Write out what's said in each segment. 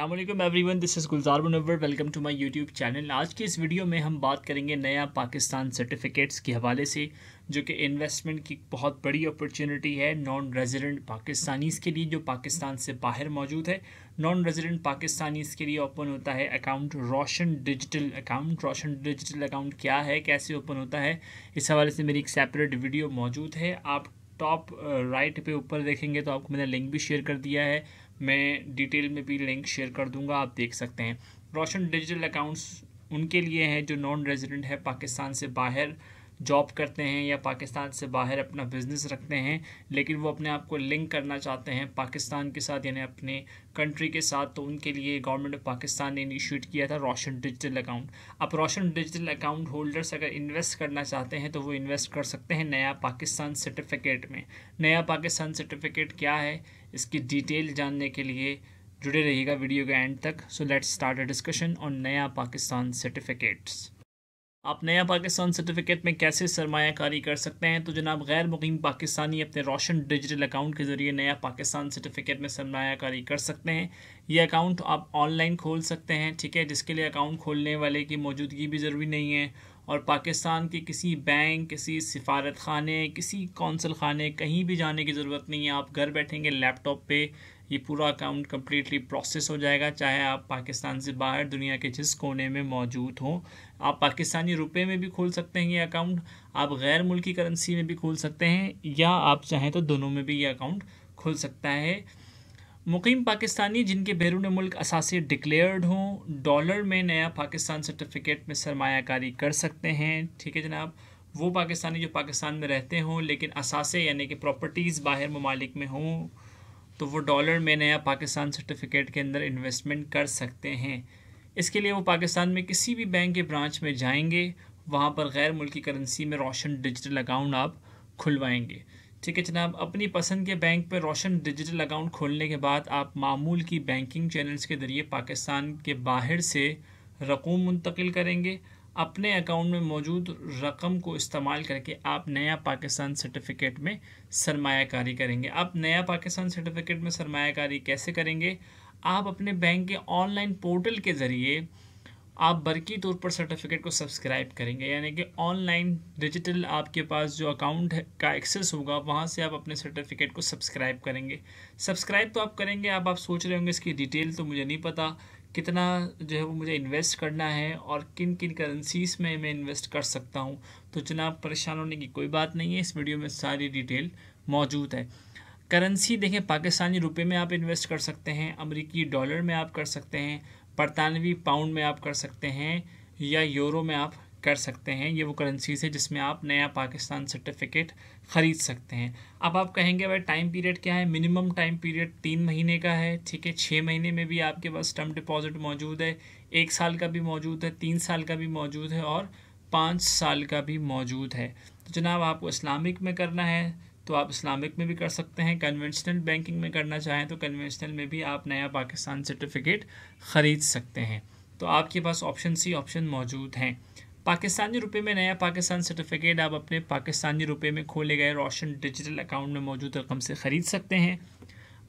अल्लाम everyone this is Gulzar Munawar welcome to my YouTube channel आज की इस वीडियो में हम बात करेंगे नया पाकिस्तान सर्टिफिकेट्स के हवाले से जो कि इन्वेस्टमेंट की बहुत बड़ी अपॉर्चुनिटी है नॉन रेजिडेंट पाकिस्तानीज़ के लिए जो पाकिस्तान से बाहर मौजूद है नॉन रेजिडेंट पाकिस्तानीज़ के लिए ओपन होता है account Roshan digital account Roshan digital account क्या है कैसे ओपन होता है इस हवाले से मेरी एक सेपरेट वीडियो मौजूद है आप टॉप राइट uh, पे ऊपर देखेंगे तो आपको मैंने लिंक भी शेयर कर दिया है मैं डिटेल में भी लिंक शेयर कर दूंगा आप देख सकते हैं रोशन डिजिटल अकाउंट्स उनके लिए हैं जो नॉन रेजिडेंट है पाकिस्तान से बाहर जॉब करते हैं या पाकिस्तान से बाहर अपना बिज़नेस रखते हैं लेकिन वो अपने आप को लिंक करना चाहते हैं पाकिस्तान के साथ यानी अपने कंट्री के साथ तो उनके लिए गवर्नमेंट ऑफ पाकिस्तान ने इनिशिएट किया था रोशन डिजिटल अकाउंट अब रोशन डिजिटल अकाउंट होल्डर्स अगर इन्वेस्ट करना चाहते हैं तो वो इन्वेस्ट कर सकते हैं नया पाकिस्तान सर्टिफिकेट में नया पाकिस्तान सर्टिफिकेट क्या है इसकी डिटेल जानने के लिए जुड़े रहिएगा वीडियो के एंड तक so let's start a discussion on नया पाकिस्तान सर्टिफिकेट्स आप नया पाकिस्तान सर्टिफिकेट में कैसे सरमाकारी कर सकते हैं तो जनाब गैर मुकीम पाकिस्तानी अपने रोशन डिजिटल अकाउंट के ज़रिए नया पाकिस्तान सर्टिफिकेट में सरमाकारी कर सकते हैं ये अकाउंट आप ऑनलाइन खोल सकते हैं ठीक है जिसके लिए अकाउंट खोलने वाले की मौजूदगी भी ज़रूरी नहीं है और पाकिस्तान के किसी बैंक किसी सिफारत खाने किसी कौंसल खाने कहीं भी जाने की ज़रूरत नहीं है आप घर बैठेंगे लैपटॉप पर ये पूरा अकाउंट कम्प्लीटली प्रोसेस हो जाएगा चाहे आप पाकिस्तान से बाहर दुनिया के जिस कोने में मौजूद हों आप पाकिस्तानी रुपए में भी खोल सकते हैं ये अकाउंट आप गैर मुल्की करेंसी में भी खोल सकते हैं या आप चाहें तो दोनों में भी ये अकाउंट खुल सकता है मुकीम पाकिस्तानी जिनके बैरून मुल्क असासी डिक्लेयर्ड हों डॉलर में नया पाकिस्तान सर्टिफिकेट में सरमाकारी कर सकते हैं ठीक है जनाब वो पाकिस्तानी जो पाकिस्तान में रहते हों लेकिन असासे यानी कि प्रॉपर्टीज़ बाहर ममालिक में हों तो वो डॉलर में नया पाकिस्तान सर्टिफिकेट के अंदर इन्वेस्टमेंट कर सकते हैं इसके लिए वो पाकिस्तान में किसी भी बैंक के ब्रांच में जाएंगे वहाँ पर गैर मुल्की करेंसी में रोशन डिजिटल अकाउंट आप खुलवाएंगे ठीक है जनाब अपनी पसंद के बैंक पर रोशन डिजिटल अकाउंट खोलने के बाद आप मामूल की बैंकिंग चैनल्स के ज़रिए पाकिस्तान के बाहर से रकूम मुंतकिल करेंगे अपने अकाउंट में मौजूद रकम को इस्तेमाल करके आप नया पाकिस्तान सर्टिफिकेट में सरमाकारी करेंगे आप नया पाकिस्तान सर्टिफिकेट में सरमाकारी कैसे करेंगे आप अपने बैंक के ऑनलाइन पोर्टल के ज़रिए आप बरकी तौर पर सर्टिफिकेट को सब्सक्राइब करेंगे यानी कि ऑनलाइन डिजिटल आपके पास जो अकाउंट का एक्सेस होगा वहाँ से आप अपने सर्टिफिकेट को सब्सक्राइब करेंगे सब्सक्राइब तो आप करेंगे अब आप, आप सोच रहे होंगे इसकी डिटेल तो मुझे नहीं पता कितना जो है वो मुझे इन्वेस्ट करना है और किन किन करेंसीज में मैं इन्वेस्ट कर सकता हूँ तो जनाब परेशान होने की कोई बात नहीं है इस वीडियो में सारी डिटेल मौजूद है करेंसी देखें पाकिस्तानी रुपए में आप इन्वेस्ट कर सकते हैं अमेरिकी डॉलर में आप कर सकते हैं बरतानवी पाउंड में आप कर सकते हैं या यूरो में आप कर सकते हैं ये वो करेंसीज़ है जिसमें आप नया पाकिस्तान सर्टिफिकेट ख़रीद सकते हैं अब आप कहेंगे भाई टाइम पीरियड क्या है मिनिमम टाइम पीरियड तीन महीने का है ठीक है छः महीने में भी आपके पास टर्म डिपॉजिट मौजूद है एक साल का भी मौजूद है तीन साल का भी मौजूद है और पाँच साल का भी मौजूद है तो जनाब आपको इस्लामिक में करना है तो आप इस्लामिक में भी कर सकते हैं कन्वेंशनल बैंकिंग में करना चाहें तो कन्वेंशनल में भी आप नया पाकिस्तान सर्टिफिकेट ख़रीद सकते हैं तो आपके पास ऑप्शन सी ऑप्शन मौजूद हैं पाकिस्तानी रुपये में नया पाकिस्तान सर्टिफिकेट आप अपने पाकिस्तानी रुपये में खोले गए रोशन डिजिटल अकाउंट में मौजूद रकम से ख़रीद सकते हैं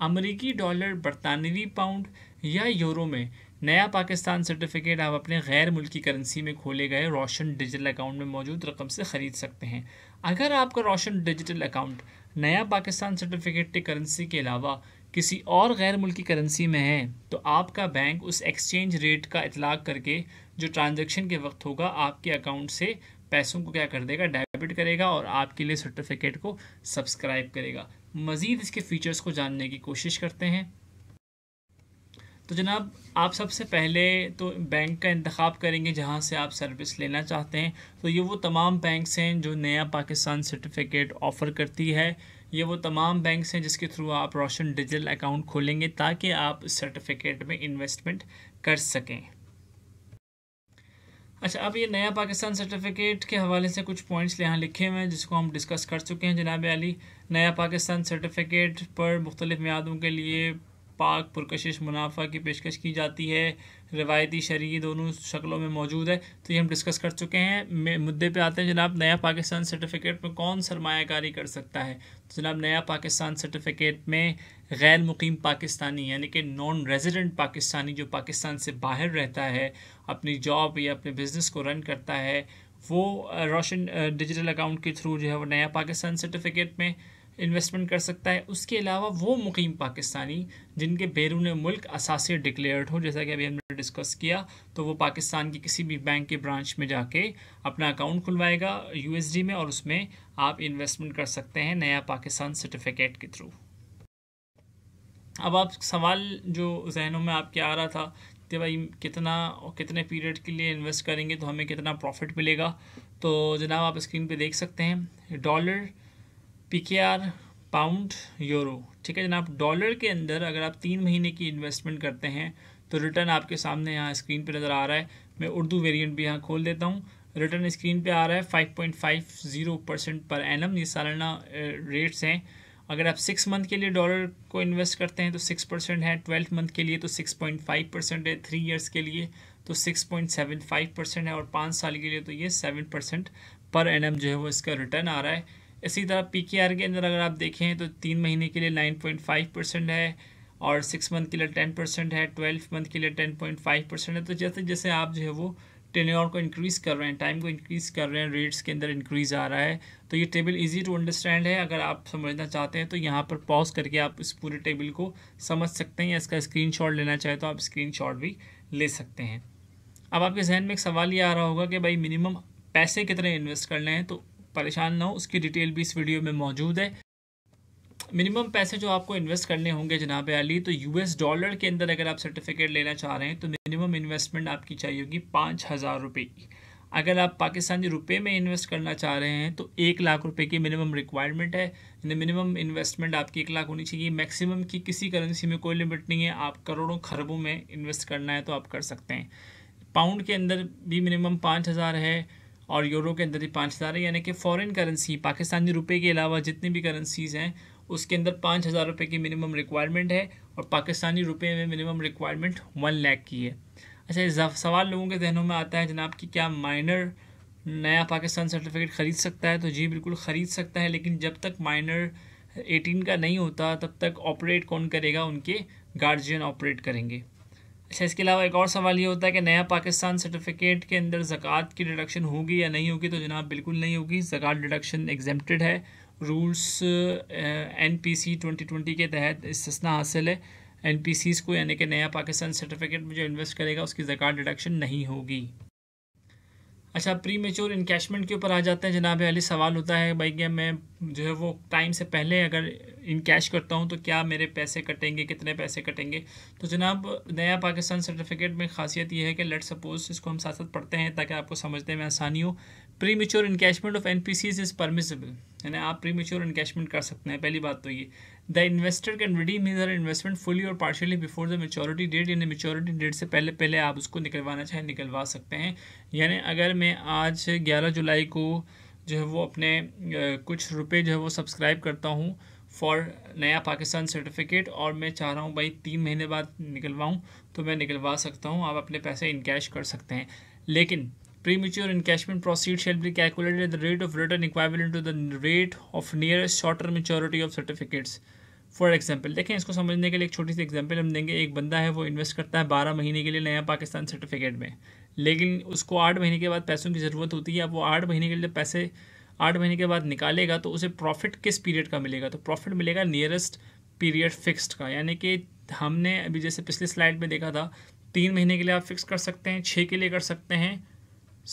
अमरीकी डॉलर बरतानवी पाउंड या यूरो में नया पाकिस्तान सर्टिफिकेट आप अपने गैर मुल्की करेंसी में खोले गए रोशन डिजिटल अकाउंट में मौजूद रकम से ख़रीद सकते हैं अगर आपका रोशन डिजिटल अकाउंट नया पाकिस्तान सर्टिफिकेट करेंसी के अलावा किसी और गैर मुल्की करेंसी में है तो आपका बैंक उस एक्सचेंज रेट का इतलाक करके जो ट्रांजेक्शन के वक्त होगा आपके अकाउंट से पैसों को क्या कर देगा डेबिट करेगा और आपके लिए सर्टिफिकेट को सब्सक्राइब करेगा मज़ीद इसके फीचर्स को जानने की कोशिश करते हैं तो जनाब आप सबसे पहले तो बैंक का इंतखब करेंगे जहाँ से आप सर्विस लेना चाहते हैं तो ये वो तमाम बैंक्स हैं जो नया पाकिस्तान सर्टिफिकेट ऑफ़र करती है ये वो तमाम बैंक्स हैं जिसके थ्रू आप रोशन डिजिटल अकाउंट खोलेंगे ताकि आप सर्टिफिकेट में इन्वेस्टमेंट कर सकें अच्छा अब ये नया पाकिस्तान सर्टिफिकेट के हवाले से कुछ पॉइंट्स यहाँ लिखे हुए हैं जिसको हम डिस्कस कर चुके हैं जनाब अली नया पाकिस्तान सर्टिफिकेट पर मुख्तलिफ मियादों के लिए पाक पुरकशिश मुनाफा की पेशकश की जाती है रवायती शरी दोनों शक्लों में मौजूद है तो ये हम डिस्कस कर चुके हैं मुद्दे पे आते हैं जनाब नया पाकिस्तान सर्टिफिकेट में कौन सरमाकारी कर सकता है तो जनाब नया पाकिस्तान सर्टिफिकेट में गैर मुकीम पाकिस्तानी यानी कि नॉन रेजिडेंट पाकिस्तानी जो पाकिस्तान से बाहर रहता है अपनी जॉब या अपने बिज़नेस को रन करता है वो रोशन डिजिटल अकाउंट के थ्रू जो है वो नया पाकिस्तान सर्टिफिकेट में इन्वेस्टमेंट कर सकता है उसके अलावा वो मुकीम पाकिस्तानी जिनके बैरून मुल्क असासी डिक्लेयर्ड हो जैसा कि अभी हमने डिस्कस किया तो वो पाकिस्तान की किसी भी बैंक के ब्रांच में जाके अपना अकाउंट खुलवाएगा यूएसडी में और उसमें आप इन्वेस्टमेंट कर सकते हैं नया पाकिस्तान सर्टिफिकेट के थ्रू अब आप सवाल जो जहनों में आपके आ रहा था कि भाई कितना और कितने पीरियड के लिए इन्वेस्ट करेंगे तो हमें कितना प्रॉफिट मिलेगा तो जनाब आप स्क्रीन पे देख सकते हैं dollar P K R pound euro ठीक है जनाब डॉलर के अंदर अगर आप तीन महीने की इन्वेस्टमेंट करते हैं तो रिटर्न आपके सामने यहाँ स्क्रीन पे नज़र आ रहा है मैं उर्दू वेरिएंट भी यहाँ खोल देता हूँ रिटर्न स्क्रीन पे आ रहा है 5.50 परसेंट पर एनम ये सालाना रेट्स हैं अगर आप सिक्स मंथ के लिए डॉलर को इन्वेस्ट करते हैं तो सिक्स परसेंट है ट्वेल्थ मंथ के लिए तो सिक्स पॉइंट फाइव परसेंट है थ्री ईयर्स के लिए तो six point seven five percent है और पाँच साल के लिए तो ये सेवन परसेंट पर एन जो है वो इसका रिटर्न आ रहा है इसी तरह पी के आर के अंदर अगर आप देखें तो तीन महीने के लिए नाइन पॉइंट फाइव परसेंट है और सिक्स मंथ के लिए टेन परसेंट है ट्वेल्व मंथ के लिए टेन पॉइंट फाइव परसेंट है तो जैसे जैसे आप जो है वो टेन को इंक्रीज़ कर रहे हैं टाइम को इंक्रीज़ कर रहे हैं रेट्स के अंदर इंक्रीज़ आ रहा है तो ये टेबल इजी टू अंडरस्टैंड है अगर आप समझना चाहते हैं तो यहाँ पर पॉज करके आप इस पूरे टेबल को समझ सकते हैं या इसका स्क्रीन लेना चाहें तो आप स्क्रीन भी ले सकते हैं अब आपके जहन में एक सवाल ये आ रहा होगा कि भाई मिनिमम पैसे कितने इन्वेस्ट करने हैं तो परेशान ना हो उसकी डिटेल भी इस वीडियो में मौजूद है मिनिमम पैसे जो आपको इन्वेस्ट करने होंगे जनाब अली तो यूएस डॉलर के अंदर अगर आप सर्टिफिकेट लेना चाह रहे हैं तो मिनिमम इन्वेस्टमेंट आपकी चाहिए होगी पाँच हज़ार रुपये की अगर आप पाकिस्तानी रुपए में इन्वेस्ट करना चाह रहे हैं तो एक लाख रुपए की मिनिमम रिक्वायरमेंट है यानी मिनिमम इन्वेस्टमेंट आपकी एक लाख होनी चाहिए मैक्सिमम की किसी करेंसी में कोई लिमिट नहीं है आप करोड़ों खरबों में इन्वेस्ट करना है तो आप कर सकते हैं पाउंड के अंदर भी मिनिमम पाँच हज़ार है और यूरो के अंदर ही पाँच हज़ार है यानी कि फ़ॉरेन करेंसी पाकिस्तानी रुपए के अलावा जितनी भी करेंसीज़ हैं उसके अंदर पाँच हज़ार रुपये की मिनिमम रिक्वायरमेंट है और पाकिस्तानी रुपए में मिनिमम रिक्वायरमेंट वन लैख की है अच्छा सवाल लोगों के जहनों में आता है जनाब कि क्या माइनर नया पाकिस्तान सर्टिफिकेट ख़रीद सकता है तो जी बिल्कुल ख़रीद सकता है लेकिन जब तक माइनर एटीन का नहीं होता तब तक ऑपरेट कौन करेगा उनके गार्जियन ऑपरेट करेंगे अच्छा इसके अलावा एक और सवाल ये होता है कि नया पाकिस्तान सर्टिफिकेट के अंदर ज़क़़त की डिडक्शन होगी या नहीं होगी तो जनाब बिल्कुल नहीं होगी ज़क़़त डिडक्शन एग्जेम्प्टेड है rules N P C twenty twenty के तहत इसना हासिल है एन पी सीज़ को यानी कि नया पाकिस्तान सर्टिफिकेट में जो इन्वेस्ट करेगा उसकी ज़क़़त डिडक्शन नहीं होगी अच्छा प्री मेच्योर इनकेशमेंट के ऊपर आ जाते हैं जनाब अली सवाल होता है भाई क्या मैं जो है वो टाइम से पहले अगर इनकेश करता हूँ तो क्या मेरे पैसे कटेंगे कितने पैसे कटेंगे तो जनाब नया पाकिस्तान सर्टिफिकेट में खासियत ये है कि लेट सपोज इसको हम साथ साथ पढ़ते हैं ताकि आपको समझने में आसानी हो premature encashment of N P Cs is permissible यानी आप प्री मेच्योर इनकेशमेंट कर सकते हैं पहली बात तो ये the investor can redeem his her investment fully और partially before the maturity date यानी मेचोरिटी डेट से पहले पहले आप उसको निकलवाना चाहें निकलवा सकते हैं यानी अगर मैं आज 11 जुलाई को जो है वो अपने कुछ रुपए जो है वो सब्सक्राइब करता हूँ फॉर नया पाकिस्तान सर्टिफिकेट और मैं चाह रहा हूँ भाई तीन महीने बाद निकलवाऊँ तो मैं निकलवा सकता हूँ आप अपने पैसे इनकैश कर सकते हैं लेकिन premature encashment proceeds proceed shall calculated calculated the rate of return to the rate of of shorter short of certificates for example देखें इसको समझने के लिए एक छोटी सी एग्जाम्पल हम देंगे एक बंदा है वो इन्वेस्ट करता है बारह महीने के लिए नया पाकिस्तान सर्टिफिकेट में लेकिन उसको आठ महीने के बाद पैसों की ज़रूरत होती है अब वो आठ महीने के लिए पैसे आठ महीने के बाद निकालेगा तो उसे प्रॉफिट किस पीरियड का मिलेगा तो प्रॉफिट मिलेगा नियरेस्ट पीरियड फिक्स्ड का यानी कि हमने अभी जैसे पिछले स्लाइड में देखा था तीन महीने के लिए आप फिक्स कर सकते हैं छः के लिए कर सकते हैं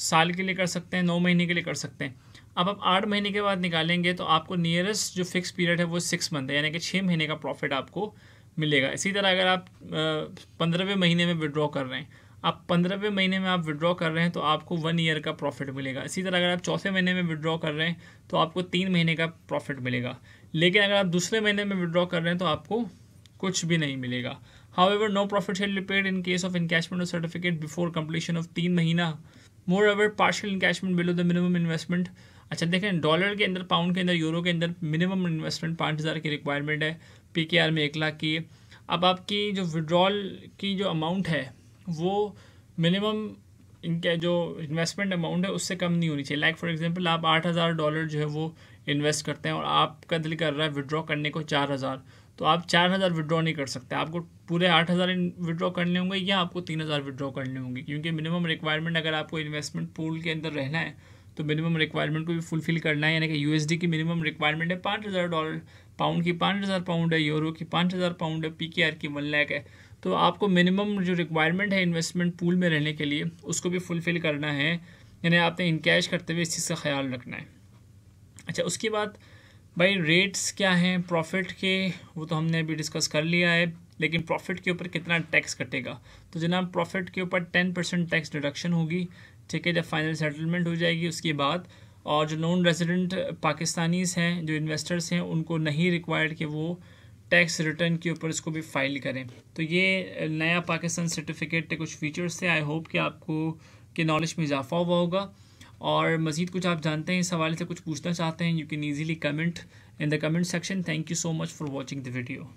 साल के लिए कर सकते हैं नौ महीने के लिए कर सकते हैं अब आप आठ महीने के बाद निकालेंगे तो आपको नियरेस्ट जो फिक्स पीरियड है वो सिक्स मंथ है यानी कि छः महीने का प्रॉफिट आपको मिलेगा इसी तरह अगर आप पंद्रहवें महीने में विड्रॉ कर रहे हैं आप पंद्रहवें महीने में आप विड्रॉ कर रहे हैं तो आपको वन ईयर का प्रॉफिट मिलेगा इसी तरह अगर आप चौथे महीने में विड्रॉ कर रहे हैं तो आपको तीन महीने का प्रॉफिट मिलेगा लेकिन अगर आप दूसरे महीने में विड्रॉ कर रहे हैं तो आपको कुछ भी नहीं मिलेगा however no profit shall paid in case of encashment of certificate before completion of तीन महीना moreover partial encashment below the minimum investment अच्छा देखें डॉलर के अंदर पाउंड के अंदर यूरो के अंदर मिनिमम इन्वेस्टमेंट पाँच हज़ार की रिक्वायरमेंट है पीकेआर में एक लाख की अब आपकी जो विड्रॉल की जो अमाउंट है वो मिनिमम इनके जो इन्वेस्टमेंट अमाउंट है उससे कम नहीं होनी चाहिए लाइक फॉर एग्जांपल आप आठ हज़ार डॉलर जो है वो इन्वेस्ट करते हैं और आपका दिल कर रहा है विड्रॉ करने को चार हज़ार तो आप चार हज़ार विड्रॉ नहीं कर सकते आपको पूरे आठ हज़ार विड्रॉ करने होंगे या आपको तीन हज़ार विड्रॉ करने होंगे क्योंकि मिनिमम रिक्वायरमेंट अगर आपको इन्वेस्टमेंट पूल के अंदर रहना है तो मिनिमम रिक्वायरमेंट को भी फुलफिल करना है यानी कि यूएसडी की मिनिमम रिक्वायरमेंट है पाँच हज़ार डॉलर पाउंड की पाँच हज़ार पाउंड है यूरो की पाँच हज़ार पाउंड है पी की वन लैक है तो आपको मिनिमम जो रिक्वायरमेंट है इन्वेस्टमेंट पूल में रहने के लिए उसको भी फुलफिल करना है यानी आपने इनकैश करते हुए इस चीज़ का ख्याल रखना है अच्छा उसके बाद भाई रेट्स क्या हैं प्रॉफिट के वो तो हमने अभी डिस्कस कर लिया है लेकिन प्रॉफिट के ऊपर कितना टैक्स कटेगा तो जनाब प्रॉफिट के ऊपर टेन परसेंट टैक्स डिडक्शन होगी ठीक है जब फाइनल सेटलमेंट हो जाएगी उसके बाद और जो नॉन रेजिडेंट पाकिस्तानीज़ हैं जो इन्वेस्टर्स हैं उनको नहीं रिक्वायर्ड कि वो टैक्स रिटर्न के ऊपर इसको भी फाइल करें तो ये नया पाकिस्तान सर्टिफिकेट के कुछ फीचर्स थे आई होप कि आपको के नॉलेज में इजाफा हुआ होगा और मज़ीद कुछ आप जानते हैं इस हवाले से कुछ पूछना चाहते हैं you can easily comment in the comment section thank you so much for watching the video